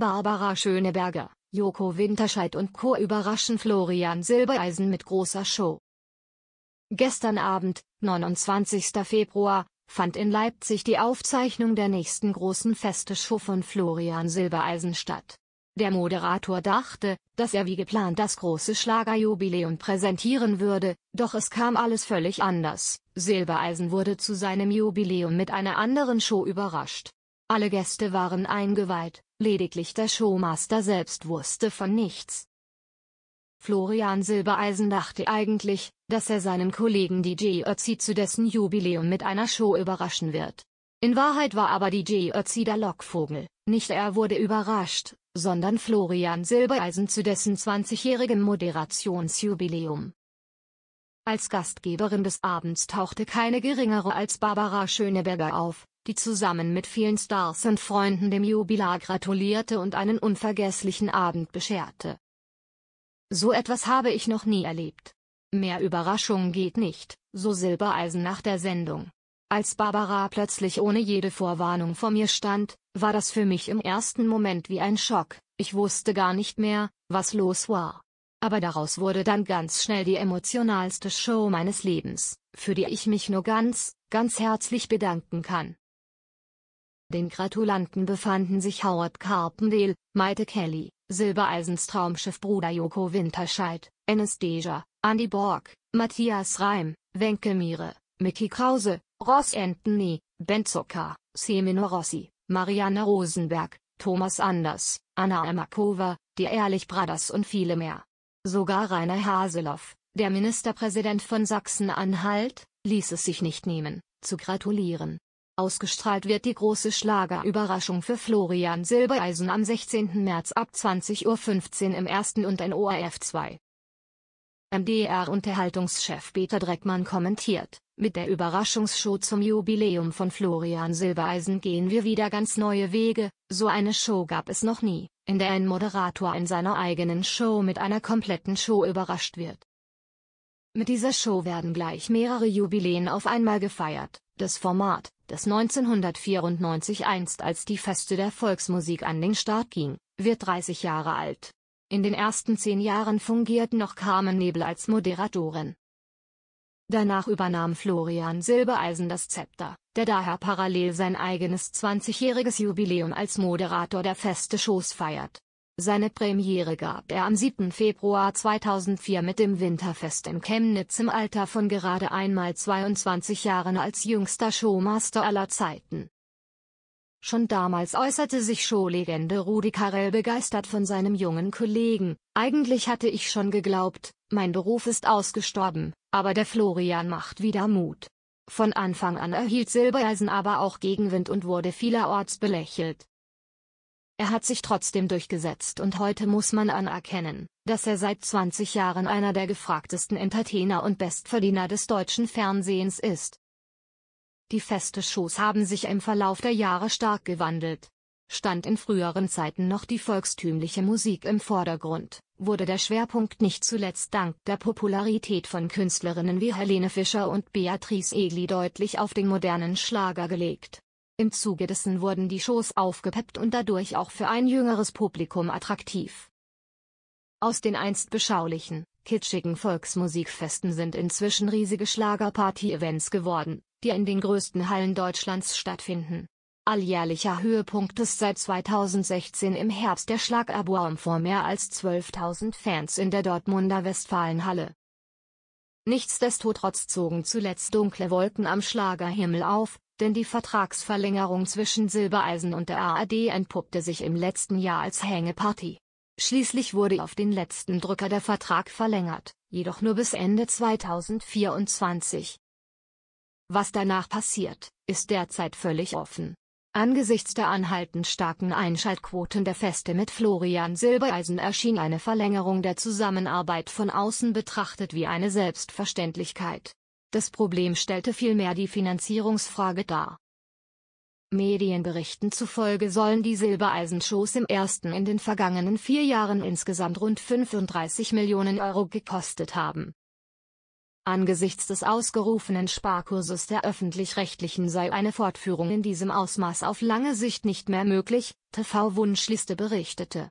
Barbara Schöneberger, Joko Winterscheid und Co. überraschen Florian Silbereisen mit großer Show. Gestern Abend, 29. Februar, fand in Leipzig die Aufzeichnung der nächsten großen Festeshow von Florian Silbereisen statt. Der Moderator dachte, dass er wie geplant das große Schlagerjubiläum präsentieren würde, doch es kam alles völlig anders. Silbereisen wurde zu seinem Jubiläum mit einer anderen Show überrascht. Alle Gäste waren eingeweiht, Lediglich der Showmaster selbst wusste von nichts. Florian Silbereisen dachte eigentlich, dass er seinen Kollegen DJ Ötzi zu dessen Jubiläum mit einer Show überraschen wird. In Wahrheit war aber DJ Ötzi der Lockvogel, nicht er wurde überrascht, sondern Florian Silbereisen zu dessen 20-jährigem Moderationsjubiläum. Als Gastgeberin des Abends tauchte keine geringere als Barbara Schöneberger auf, die zusammen mit vielen Stars und Freunden dem Jubilar gratulierte und einen unvergesslichen Abend bescherte. So etwas habe ich noch nie erlebt. Mehr Überraschung geht nicht, so Silbereisen nach der Sendung. Als Barbara plötzlich ohne jede Vorwarnung vor mir stand, war das für mich im ersten Moment wie ein Schock, ich wusste gar nicht mehr, was los war. Aber daraus wurde dann ganz schnell die emotionalste Show meines Lebens, für die ich mich nur ganz, ganz herzlich bedanken kann. Den Gratulanten befanden sich Howard Carpendale, Maite Kelly, Silbereisens Traumschiff Bruder Joko Winterscheid, Anastasia, Andy Borg, Matthias Reim, Wenke Miere, Mickey Krause, Ross Anthony, Ben Zucker, Semino Rossi, Marianne Rosenberg, Thomas Anders, Anna Amakova, die Ehrlich Brothers und viele mehr. Sogar Rainer Haseloff, der Ministerpräsident von Sachsen-Anhalt, ließ es sich nicht nehmen, zu gratulieren. Ausgestrahlt wird die große Schlagerüberraschung für Florian Silbereisen am 16. März ab 20.15 Uhr im ersten und in ORF 2. MDR-Unterhaltungschef Peter Dreckmann kommentiert, mit der Überraschungsshow zum Jubiläum von Florian Silbereisen gehen wir wieder ganz neue Wege, so eine Show gab es noch nie, in der ein Moderator in seiner eigenen Show mit einer kompletten Show überrascht wird. Mit dieser Show werden gleich mehrere Jubiläen auf einmal gefeiert, das Format, das 1994 einst als die Feste der Volksmusik an den Start ging, wird 30 Jahre alt. In den ersten zehn Jahren fungiert noch Carmen Nebel als Moderatorin. Danach übernahm Florian Silbereisen das Zepter, der daher parallel sein eigenes 20-jähriges Jubiläum als Moderator der Feste-Shows feiert. Seine Premiere gab er am 7. Februar 2004 mit dem Winterfest in Chemnitz im Alter von gerade einmal 22 Jahren als jüngster Showmaster aller Zeiten. Schon damals äußerte sich Showlegende Rudi Carell begeistert von seinem jungen Kollegen. Eigentlich hatte ich schon geglaubt, mein Beruf ist ausgestorben, aber der Florian macht wieder Mut. Von Anfang an erhielt Silbereisen aber auch Gegenwind und wurde vielerorts belächelt. Er hat sich trotzdem durchgesetzt und heute muss man anerkennen, dass er seit 20 Jahren einer der gefragtesten Entertainer und Bestverdiener des deutschen Fernsehens ist. Die feste Shows haben sich im Verlauf der Jahre stark gewandelt. Stand in früheren Zeiten noch die volkstümliche Musik im Vordergrund, wurde der Schwerpunkt nicht zuletzt dank der Popularität von Künstlerinnen wie Helene Fischer und Beatrice Egli deutlich auf den modernen Schlager gelegt. Im Zuge dessen wurden die Shows aufgepeppt und dadurch auch für ein jüngeres Publikum attraktiv. Aus den einst beschaulichen, kitschigen Volksmusikfesten sind inzwischen riesige Schlagerparty-Events geworden, die in den größten Hallen Deutschlands stattfinden. Alljährlicher Höhepunkt ist seit 2016 im Herbst der Schlagaboum vor mehr als 12.000 Fans in der Dortmunder Westfalenhalle. Nichtsdestotrotz zogen zuletzt dunkle Wolken am Schlagerhimmel auf, denn die Vertragsverlängerung zwischen Silbereisen und der ARD entpuppte sich im letzten Jahr als Hängepartie. Schließlich wurde auf den letzten Drücker der Vertrag verlängert, jedoch nur bis Ende 2024. Was danach passiert, ist derzeit völlig offen. Angesichts der anhaltend starken Einschaltquoten der Feste mit Florian Silbereisen erschien eine Verlängerung der Zusammenarbeit von außen betrachtet wie eine Selbstverständlichkeit. Das Problem stellte vielmehr die Finanzierungsfrage dar. Medienberichten zufolge sollen die Silbereisenshows im ersten in den vergangenen vier Jahren insgesamt rund 35 Millionen Euro gekostet haben. Angesichts des ausgerufenen Sparkurses der öffentlich-rechtlichen sei eine Fortführung in diesem Ausmaß auf lange Sicht nicht mehr möglich, TV Wunschliste berichtete.